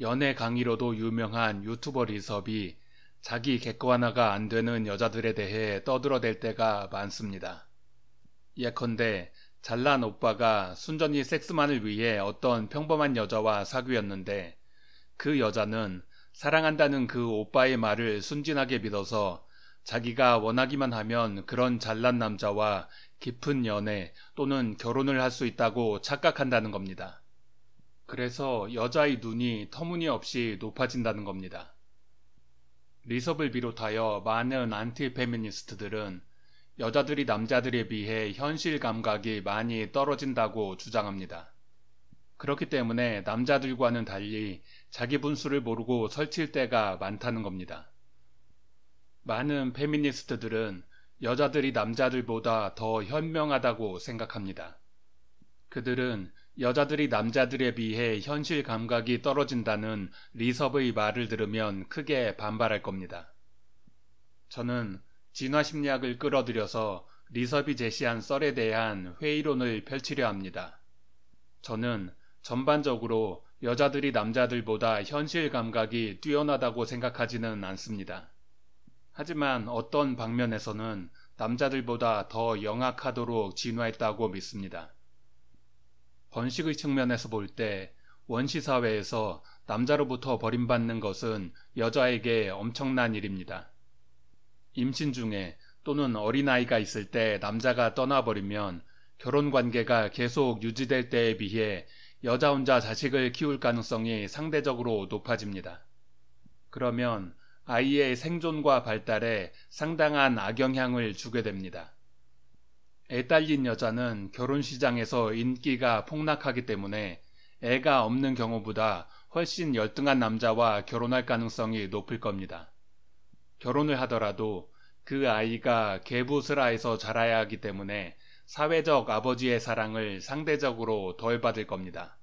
연애 강의로도 유명한 유튜버 리섭이 자기 개거 하나가 안 되는 여자들에 대해 떠들어댈 때가 많습니다. 예컨대 잘난 오빠가 순전히 섹스만을 위해 어떤 평범한 여자와 사귀었는데 그 여자는 사랑한다는 그 오빠의 말을 순진하게 믿어서 자기가 원하기만 하면 그런 잘난 남자와 깊은 연애 또는 결혼을 할 수 있다고 착각한다는 겁니다. 그래서 여자의 눈이 터무니없이 높아진다는 겁니다. 리섭을 비롯하여 많은 안티 페미니스트들은 여자들이 남자들에 비해 현실 감각이 많이 떨어진다고 주장합니다. 그렇기 때문에 남자들과는 달리 자기 분수를 모르고 설칠 때가 많다는 겁니다. 많은 페미니스트들은 여자들이 남자들보다 더 현명하다고 생각합니다. 그들은 여자들이 남자들에 비해 현실 감각이 떨어진다는 리섭의 말을 들으면 크게 반발할 겁니다. 저는 진화 심리학을 끌어들여서 리섭이 제시한 썰에 대한 회의론을 펼치려 합니다. 저는 전반적으로 여자들이 남자들보다 현실 감각이 뛰어나다고 생각하지는 않습니다. 하지만 어떤 방면에서는 남자들보다 더 영악하도록 진화했다고 믿습니다. 번식의 측면에서 볼 때 원시 사회에서 남자로부터 버림받는 것은 여자에게 엄청난 일입니다. 임신 중에 또는 어린아이가 있을 때 남자가 떠나버리면 결혼 관계가 계속 유지될 때에 비해 여자 혼자 자식을 키울 가능성이 상대적으로 높아집니다. 그러면 아이의 생존과 발달에 상당한 악영향을 주게 됩니다. 애 딸린 여자는 결혼 시장에서 인기가 폭락하기 때문에 애가 없는 경우보다 훨씬 열등한 남자와 결혼할 가능성이 높을 겁니다. 결혼을 하더라도 그 아이가 개부스라에서 자라야 하기 때문에 사회적 아버지의 사랑을 상대적으로 덜 받을 겁니다.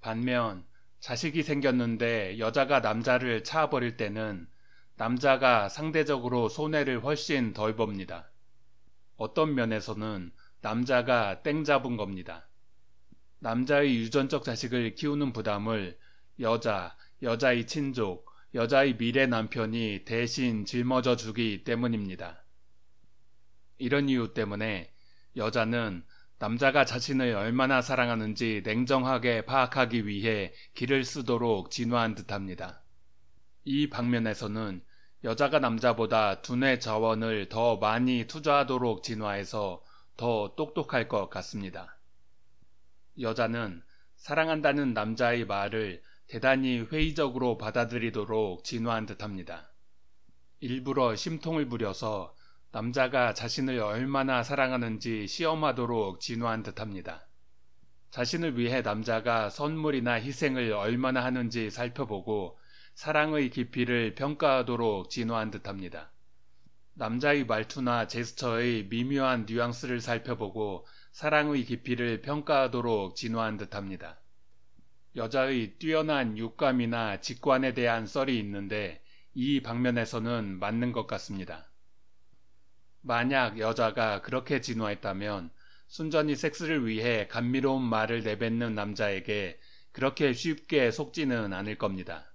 반면 자식이 생겼는데 여자가 남자를 차버릴 때는 남자가 상대적으로 손해를 훨씬 덜 봅니다. 어떤 면에서는 남자가 땡 잡은 겁니다. 남자의 유전적 자식을 키우는 부담을 여자, 여자의 친족, 여자의 미래 남편이 대신 짊어져 주기 때문입니다. 이런 이유 때문에 여자는 남자가 자신을 얼마나 사랑하는지 냉정하게 파악하기 위해 길을 쓰도록 진화한 듯합니다. 이 방면에서는 여자가 남자보다 두뇌 자원을 더 많이 투자하도록 진화해서 더 똑똑할 것 같습니다. 여자는 사랑한다는 남자의 말을 대단히 회의적으로 받아들이도록 진화한 듯합니다. 일부러 심통을 부려서 남자가 자신을 얼마나 사랑하는지 시험하도록 진화한 듯합니다. 자신을 위해 남자가 선물이나 희생을 얼마나 하는지 살펴보고 사랑의 깊이를 평가하도록 진화한 듯합니다. 남자의 말투나 제스처의 미묘한 뉘앙스를 살펴보고 사랑의 깊이를 평가하도록 진화한 듯합니다. 여자의 뛰어난 육감이나 직관에 대한 썰이 있는데 이 방면에서는 맞는 것 같습니다. 만약 여자가 그렇게 진화했다면 순전히 섹스를 위해 감미로운 말을 내뱉는 남자에게 그렇게 쉽게 속지는 않을 겁니다.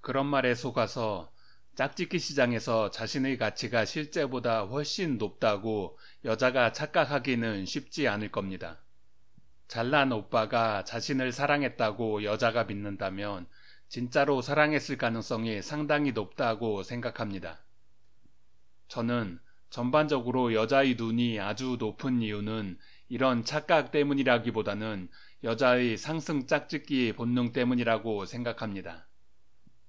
그런 말에 속아서 짝짓기 시장에서 자신의 가치가 실제보다 훨씬 높다고 여자가 착각하기는 쉽지 않을 겁니다. 잘난 오빠가 자신을 사랑했다고 여자가 믿는다면 진짜로 사랑했을 가능성이 상당히 높다고 생각합니다. 저는 전반적으로 여자의 눈이 아주 높은 이유는 이런 착각 때문이라기보다는 여자의 상승 짝짓기 본능 때문이라고 생각합니다.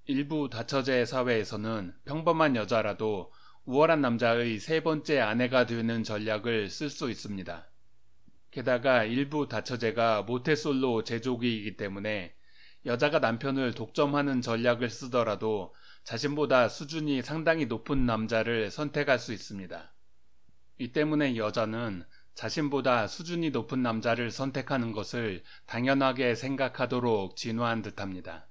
일부 다처제 사회에서는 평범한 여자라도 우월한 남자의 세 번째 아내가 되는 전략을 쓸 수 있습니다. 게다가 일부 다처제가 모태솔로 제조기이기 때문에 여자가 남편을 독점하는 전략을 쓰더라도 자신보다 수준이 상당히 높은 남자를 선택할 수 있습니다. 이 때문에 여자는 자신보다 수준이 높은 남자를 선택하는 것을 당연하게 생각하도록 진화한 듯합니다.